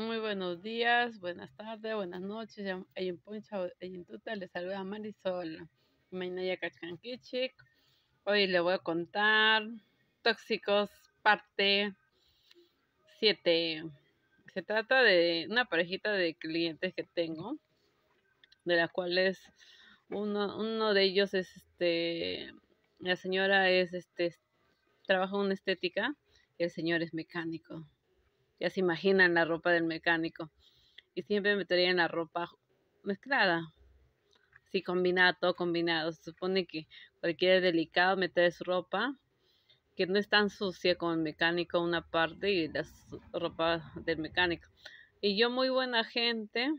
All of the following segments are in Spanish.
Muy buenos días, buenas tardes, buenas noches. poncho, les saluda Marisol. Hoy le voy a contar Tóxicos, parte 7. Se trata de una parejita de clientes que tengo, de las cuales uno, uno de ellos es este. La señora es este. Trabaja en estética y el señor es mecánico ya se imaginan la ropa del mecánico. Y siempre meterían la ropa mezclada. Sí, combinada, todo combinado. Se supone que cualquier delicado meter su ropa, que no es tan sucia como el mecánico una parte y la ropa del mecánico. Y yo muy buena gente,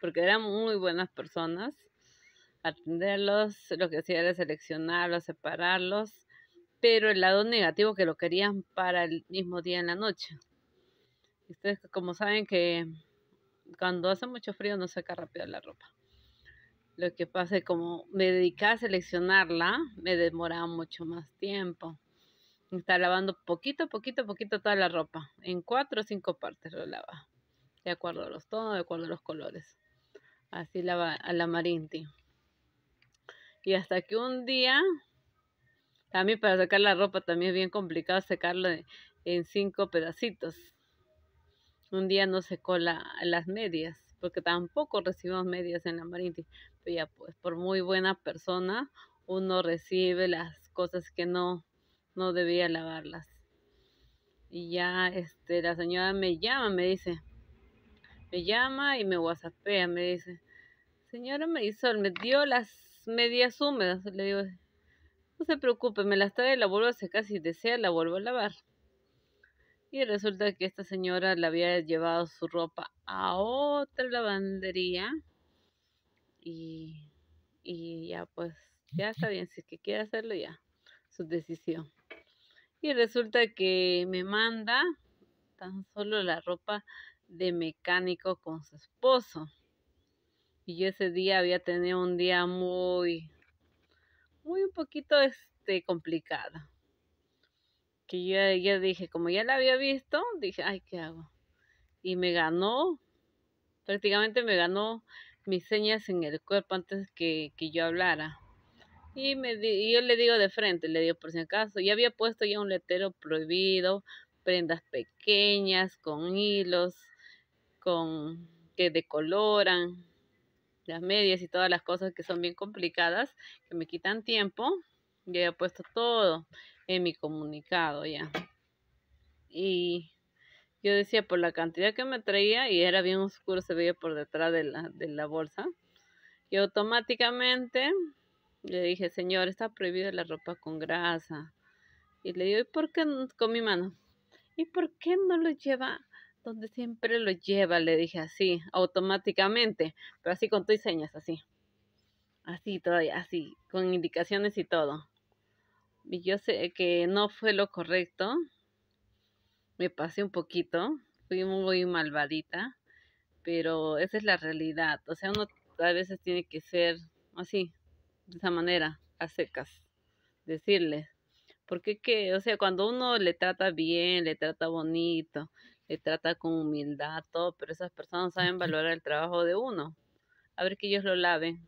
porque eran muy buenas personas. Atenderlos, lo que hacía era seleccionarlos, separarlos, pero el lado negativo que lo querían para el mismo día en la noche ustedes como saben que cuando hace mucho frío no seca rápido la ropa. Lo que pasa es como me dedicaba a seleccionarla, me demoraba mucho más tiempo. Está lavando poquito, poquito, poquito toda la ropa. En cuatro o cinco partes lo lava. De acuerdo a los tonos, de acuerdo a los colores. Así lava a la Marinti. Y hasta que un día, a mí para sacar la ropa también es bien complicado secarlo en cinco pedacitos un día no secó cola las medias, porque tampoco recibimos medias en la Marinti. Pero ya, pues, por muy buena persona, uno recibe las cosas que no, no debía lavarlas. Y ya, este, la señora me llama, me dice, me llama y me whatsappea, me dice, señora Marisol, me dio las medias húmedas. Le digo, no se preocupe, me las trae, la vuelvo a secar, si desea la vuelvo a lavar. Y resulta que esta señora le había llevado su ropa a otra lavandería. Y, ya pues, ya está bien, si es que quiere hacerlo ya, su decisión. Y resulta que me manda tan solo la ropa de mecánico con su esposo. Y ese día había tenido un día muy, muy un poquito este complicado que yo ya dije, como ya la había visto, dije, ay, ¿qué hago? Y me ganó, prácticamente me ganó mis señas en el cuerpo antes que, que yo hablara. Y, me di, yo le digo de frente, le digo por si acaso, ya había puesto ya un letero prohibido, prendas pequeñas, con hilos, con que decoloran, las medias y todas las cosas que son bien complicadas, que me quitan tiempo, ya he puesto todo en mi comunicado ya. Y yo decía, por la cantidad que me traía, y era bien oscuro, se veía por detrás de la, de la bolsa, y automáticamente le dije, Señor, está prohibida la ropa con grasa. Y le digo, ¿y por qué con mi mano? ¿Y por qué no lo lleva donde siempre lo lleva? Le dije así, automáticamente, pero así con tus señas, así. Así todavía, así, con indicaciones y todo y yo sé que no fue lo correcto. Me pasé un poquito, fui muy malvadita, pero esa es la realidad. O sea, uno a veces tiene que ser así, de esa manera, a secas, decirle. Porque que, o sea, cuando uno le trata bien, le trata bonito, le trata con humildad, todo, pero esas personas saben valorar el trabajo de uno. A ver que ellos lo laven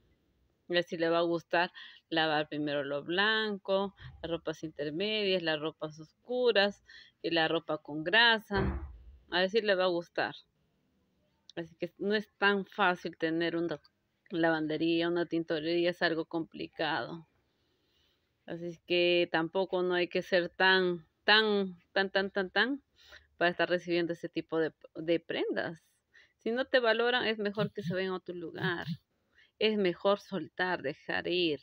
si le va a gustar lavar primero lo blanco, las ropas intermedias, las ropas oscuras y la ropa con grasa. A ver si le va a gustar. Así que no es tan fácil tener una lavandería, una tintorería, es algo complicado. Así que tampoco no hay que ser tan, tan, tan, tan, tan, tan para estar recibiendo ese tipo de, de prendas. Si no te valoran, es mejor que se vayan a otro lugar es mejor soltar, dejar ir.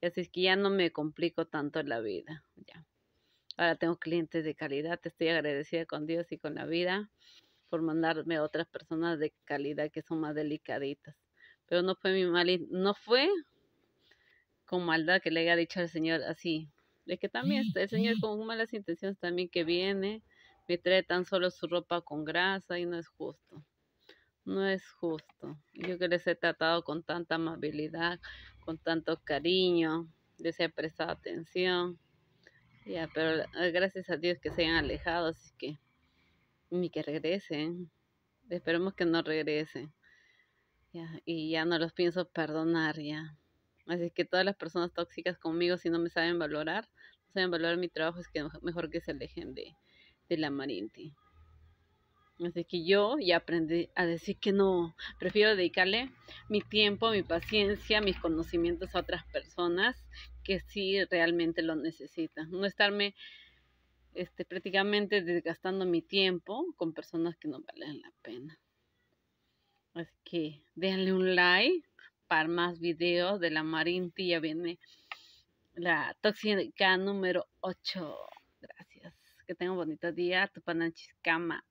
Y así es que ya no me complico tanto la vida. Ya. Ahora tengo clientes de calidad, estoy agradecida con Dios y con la vida por mandarme a otras personas de calidad que son más delicaditas. Pero no fue mi mal, no fue con maldad que le haya dicho al Señor así. Es que también este, el Señor con malas intenciones también que viene, me trae tan solo su ropa con grasa y no es justo. No es justo. Yo que les he tratado con tanta amabilidad, con tanto cariño, les he prestado atención. Ya, pero ah, gracias a Dios que se hayan alejado, así que ni que regresen. Esperemos que no regresen. ya, y ya no los pienso perdonar ya. Así que todas las personas tóxicas conmigo, si no me saben valorar, no saben valorar mi trabajo, es que mejor que se alejen de, de la Marinti. Así que yo ya aprendí a decir que no, prefiero dedicarle mi tiempo, mi paciencia, mis conocimientos a otras personas que sí realmente lo necesitan. No estarme este, prácticamente desgastando mi tiempo con personas que no valen la pena. Así que déjenle un like para más videos de la Marinti. Ya viene la tóxica número 8. Gracias. Que tengan un bonito día. Tu pananchiscama.